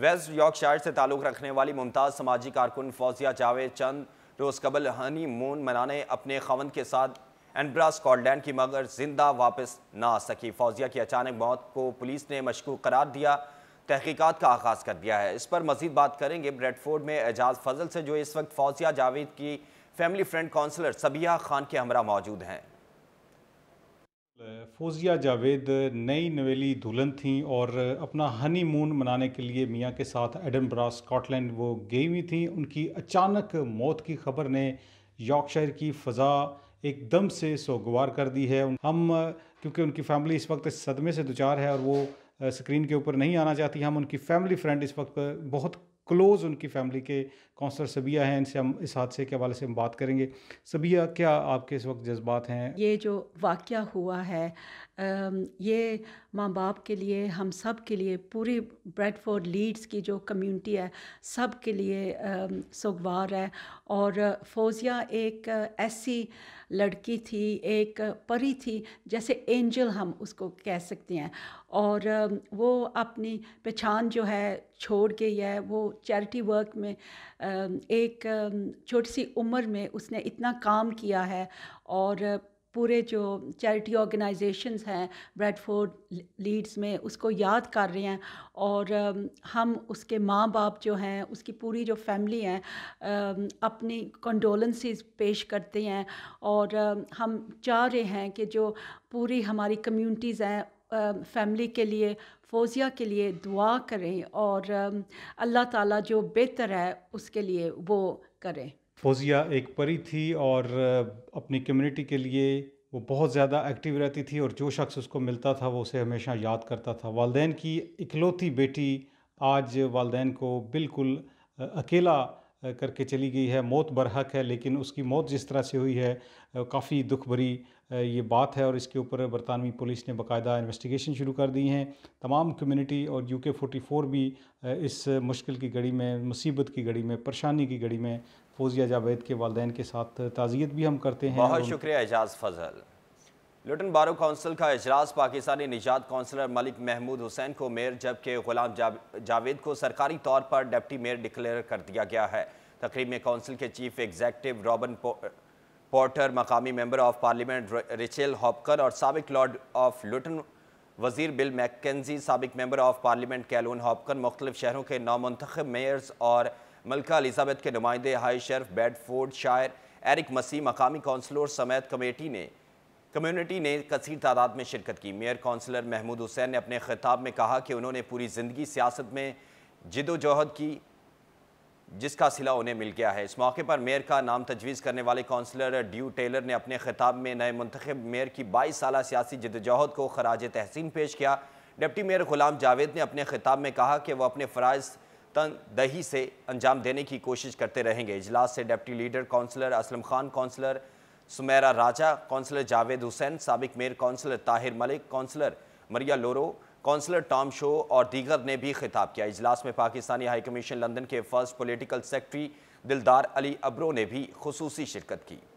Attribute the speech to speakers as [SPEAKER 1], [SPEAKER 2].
[SPEAKER 1] West Yorkshire से ताल्लुक़ रखने वाली मुमताज़ समाजी कारकुन फौजिया जावेद चंद रोज़ कबल हनी मून मनाने अपने खवन के साथ एनब्रा स्कॉटलैंड की मगर जिंदा वापस ना आ सकी फौजिया की अचानक मौत को पुलिस ने मशकूक करार दिया तहकीकत का आगाज़ कर दिया है इस पर मजीद बात करेंगे ब्रेडफोर्ड में एजाज फजल से जो इस वक्त फौजिया जावेद की family friend counsellor Sabia Khan के हमरा मौजूद हैं
[SPEAKER 2] फोजिया जावेद नई नवेली दुल्हन थी और अपना हनीमून मनाने के लिए मियाँ के साथ एडनब्रा स्कॉटलैंड वो गई हुई थी उनकी अचानक मौत की खबर ने यॉर्कशायर की फ़ज़ा एकदम से सोगवार कर दी है हम क्योंकि उनकी फैमिली इस वक्त सदमे से दुचार है और वो स्क्रीन के ऊपर नहीं आना चाहती हम उनकी फैमिली फ्रेंड इस वक्त बहुत क्लोज़ उनकी फैमिली के काउंसलर सबिया हैं इनसे हम इस हादसे के हवाले से
[SPEAKER 3] हम बात करेंगे सबिया क्या आपके इस वक्त जज्बात हैं ये जो वाक़ हुआ है ये माँ बाप के लिए हम सब के लिए पूरी ब्रेडफोर्ड लीड्स की जो कम्युनिटी है सब के लिए सगवार है और फौजिया एक ऐसी लड़की थी एक परी थी जैसे एंजल हम उसको कह सकते हैं और वो अपनी पहचान जो है छोड़ गई है वो चैरिटी वर्क में एक छोटी सी उम्र में उसने इतना काम किया है और पूरे जो चैरिटी ऑर्गेनाइजेशंस हैं ब्रेडफोर्ड लीड्स में उसको याद कर रहे हैं और हम उसके माँ बाप जो हैं उसकी पूरी जो फैमिली हैं अपनी कंडोलेंसेस पेश करते हैं और हम चाह रहे हैं कि जो पूरी हमारी कम्युनिटीज़ हैं फैमिली के लिए फौजिया के लिए दुआ करें और अल्लाह ताला जो बेहतर है उसके लिए वो करें
[SPEAKER 2] फौजिया एक परी थी और अपनी कम्युनिटी के लिए वो बहुत ज़्यादा एक्टिव रहती थी और जो शख्स उसको मिलता था वो उसे हमेशा याद करता था वालदेन की इकलौती बेटी आज वालदेन को बिल्कुल अकेला करके चली गई है मौत बरहक है लेकिन उसकी मौत जिस तरह से हुई है काफ़ी दुख भरी ये बात है और इसके ऊपर बरतानवी पुलिस ने बाकायदा इन्वेस्टिगेशन शुरू कर दी हैं तमाम कम्युनिटी और यू के फोर भी इस मुश्किल की घड़ी में मुसीबत की घड़ी में परेशानी की घड़ी में फौजिया जावेद के वालदेन के साथ ताज़ियत भी हम करते हैं बहुत शुक्रिया
[SPEAKER 1] एजाज फजल लुटन बारो कौंसिल का अजलास पाकिस्तानी निजात कौंसलर मलिक महमूद हुसैन को मेयर जबकि गुलाम जावेद को सरकारी तौर पर डिप्टी मेयर डिक्लेयर कर दिया गया है तकरीब में कौंसिल के चीफ एग्जेक्टिव रॉबन पोर्टर मकामी member of parliament Rachel Hopkins और सबक लॉर्ड ऑफ लुटन वजीर बिल मैकेजी सबक member of parliament Kelvin Hopkins मुख्तलिफ शहरों के नामंतखब मेयर्स और मलका अलिजाबेथ के नुमाइंदे high sheriff Bedfordshire Eric Masih मकामी कौंसलोर समेत कमेटी ने कम्युनिटी ने कसर तादाद में शिरकत की मेयर कौंसलर महमूद हुसैन ने अपने खिताब में कहा कि उन्होंने पूरी ज़िंदगी सियासत में जिदोजहद की जिसका सिला उन्हें मिल गया है इस मौके पर मेयर का नाम तजवीज़ करने वाले कौंसलर ड्यू टेलर ने अपने खिताब में नए मंतखब मेयर की बाईस साल सियासी जदोजहद को खराज तहसीन पेश किया डिप्टी मेयर गुलाम जावेद ने अपने खिताब में कहा कि वह अपने फ़राज़ तन दही से अंजाम देने की कोशिश करते रहेंगे इजलास से deputy leader councillor Aslam Khan councillor Sumera Raja councillor Javed Hussain सबक mayor councillor Tahir Malik councillor Maria लोरो कौंसलर टॉम शो और दीगर ने भी खिताब किया इजलास में पाकिस्तानी हाई कमीशन लंदन के first political secretary Dildar Ali अब्रो ने भी खसूसी शिरकत की